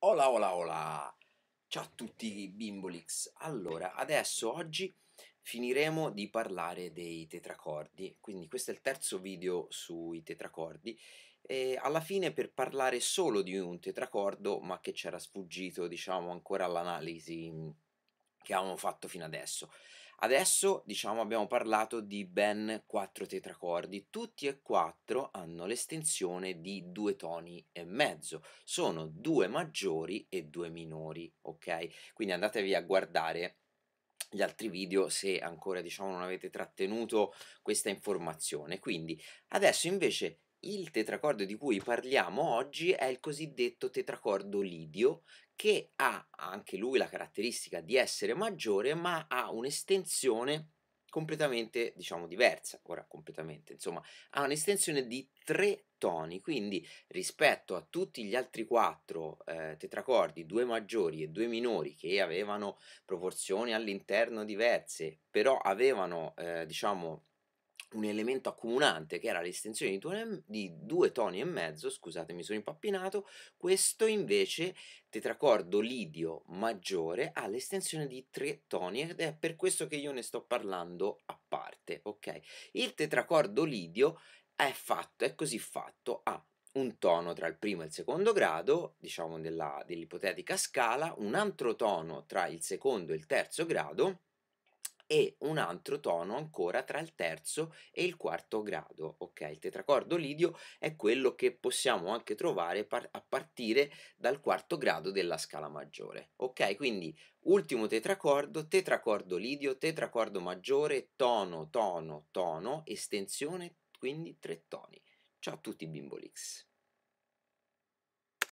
Hola hola hola! Ciao a tutti Bimbolix! Allora, adesso oggi finiremo di parlare dei tetracordi, quindi questo è il terzo video sui tetracordi e alla fine per parlare solo di un tetracordo ma che c'era sfuggito diciamo ancora all'analisi che avevamo fatto fino adesso. Adesso, diciamo, abbiamo parlato di ben quattro tetracordi, tutti e quattro hanno l'estensione di due toni e mezzo, sono due maggiori e due minori, ok? Quindi andatevi a guardare gli altri video se ancora diciamo non avete trattenuto questa informazione quindi adesso invece il tetracordo di cui parliamo oggi è il cosiddetto tetracordo lidio, che ha anche lui la caratteristica di essere maggiore, ma ha un'estensione completamente, diciamo, diversa. Ora, completamente, insomma, ha un'estensione di tre toni, quindi rispetto a tutti gli altri quattro eh, tetracordi, due maggiori e due minori, che avevano proporzioni all'interno diverse, però avevano, eh, diciamo, un elemento accomunante che era l'estensione di, due, di due toni e mezzo, scusate mi sono impappinato, questo invece tetracordo lidio maggiore ha l'estensione di tre toni ed è per questo che io ne sto parlando a parte, ok? Il tetracordo lidio è fatto, è così fatto, ha un tono tra il primo e il secondo grado, diciamo dell'ipotetica scala, un altro tono tra il secondo e il terzo grado, e un altro tono ancora tra il terzo e il quarto grado. Ok, il tetracordo lidio è quello che possiamo anche trovare par a partire dal quarto grado della scala maggiore. Ok, quindi ultimo tetracordo, tetracordo lidio, tetracordo maggiore, tono, tono, tono, estensione, quindi tre toni. Ciao a tutti bimbolix.